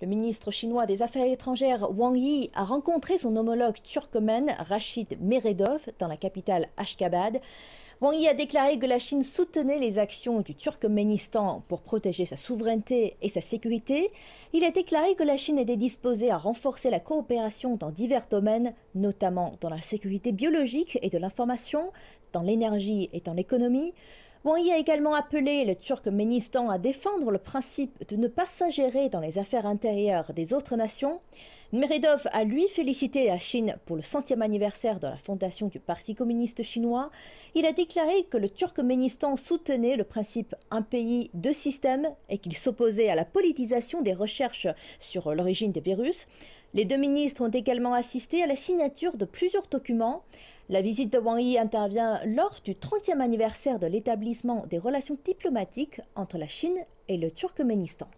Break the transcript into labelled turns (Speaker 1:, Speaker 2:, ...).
Speaker 1: Le ministre chinois des Affaires étrangères Wang Yi a rencontré son homologue turcmen Rachid Meredov dans la capitale Ashkabad. Wang Yi a déclaré que la Chine soutenait les actions du Turkménistan pour protéger sa souveraineté et sa sécurité. Il a déclaré que la Chine était disposée à renforcer la coopération dans divers domaines, notamment dans la sécurité biologique et de l'information, dans l'énergie et dans l'économie. Wang Yi a également appelé le Turkménistan à défendre le principe de ne pas s'ingérer dans les affaires intérieures des autres nations Meredov a lui félicité la Chine pour le centième anniversaire de la fondation du Parti communiste chinois. Il a déclaré que le Turkménistan soutenait le principe un pays, deux systèmes et qu'il s'opposait à la politisation des recherches sur l'origine des virus. Les deux ministres ont également assisté à la signature de plusieurs documents. La visite de Wang Yi intervient lors du 30e anniversaire de l'établissement des relations diplomatiques entre la Chine et le Turkménistan.